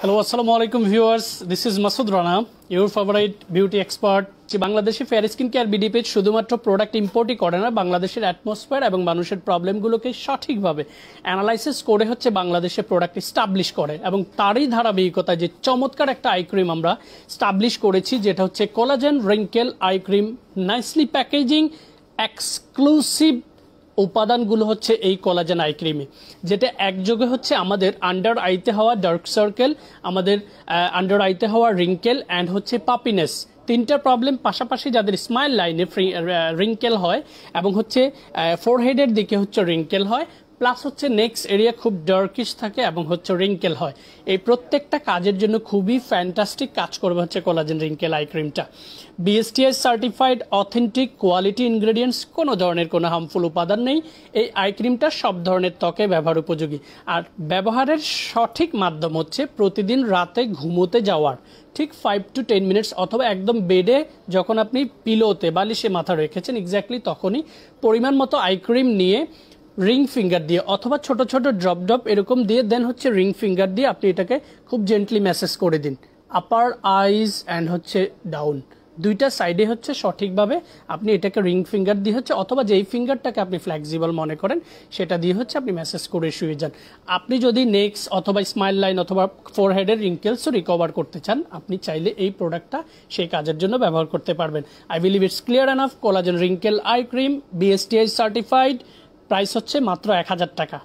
hello আসসালামু আলাইকুম viewers this is Masud Rana your favourite beauty expert যে বাংলাদেশে ফেয়ার স্কিন কেয়ার বিডিপেজ শুধুমাত্র প্রোডাক্ট ইম্পোর্টই করে না বাংলাদেশের অ্যাটমসফিয়ার এবং মানুষের প্রবলেমগুলোকে সঠিকভাবে অ্যানালাইসিস করে হচ্ছে বাংলাদেশে প্রোডাক্ট স্টাবলিশ করে এবং তারই ধারাবাহিকতা যে চমৎকার একটা আই ক্রিম আমরা স্টাবলিশ করেছি যেটা হচ্ছে collagen wrinkle eye cream nicely packaging exclusive উপাদানগুলো হচ্ছে এই কলাজেন আই ক্রিমে যেটা একযোগে হচ্ছে আমাদের আন্ডার আইতে হওয়া ডার্ক সার্কেল আমাদের আন্ডার আইতে হওয়া রিঙ্কেল অ্যান্ড হচ্ছে পাপিনেস তিনটা প্রবলেম পাশাপাশি যাদের স্মাইল লাইনে রিঙ্কেল হয় এবং হচ্ছে ফোরহেডের দিকে হচ্ছে রিঙ্কেল হয় প্লাস হচ্ছে নেক্সট এরিয়া খুব ডার্কিশ থাকে এবং হচ্ছে রিঙ্কেল হয় এই প্রত্যেকটা কাজের জন্য খুবই ফ্যান্টাস্টিক কাজ করবে হচ্ছে কোলাজেন রিঙ্কেল আই ক্রিমটা BSTI certified authentic quality ingredients কোনো ধরনের কোনো হার্মফুল উপাদান নেই এই আই ক্রিমটা সব ধরনের ত্বকে ব্যবহার উপযোগী আর ব্যবহারের সঠিক মাধ্যম হচ্ছে প্রতিদিন রাতে ঘুমোতে যাওয়ার ঠিক ফাইভ টু টেন মিনিটস অথবা একদম বেডে যখন আপনি পিলোতে বালিশে মাথা রেখেছেন এক্স্যাক্টলি তখনই পরিমাণ মতো আইক্রিম নিয়ে রিং ফিঙ্গার দিয়ে অথবা ছোট ছোট ড্রপ ড্রপ এরকম দিয়ে দেন হচ্ছে রিং ফিঙ্গার দিয়ে আপনি এটাকে খুব জেন্টলি ম্যাসেজ করে দিন আপার আইজ অ্যান্ড হচ্ছে ডাউন দুইটা সাইডে হচ্ছে সঠিকভাবে আপনি এটাকে রিং ফিঙ্গার দিয়ে হচ্ছে অথবা যেই ফিঙ্গারটাকে আপনি ফ্লেক্সিবল মনে করেন সেটা দিয়ে হচ্ছে আপনি মেসেজ করে শুয়ে যান আপনি যদি নেক্স অথবা স্মাইল লাইন অথবা ফোরহেডের রিঙ্কেলসও রিকভার করতে চান আপনি চাইলে এই প্রোডাক্টটা সেই কাজের জন্য ব্যবহার করতে পারবেন I believe it's clear enough collagen wrinkle eye cream BSTI certified price হচ্ছে মাত্র এক হাজার টাকা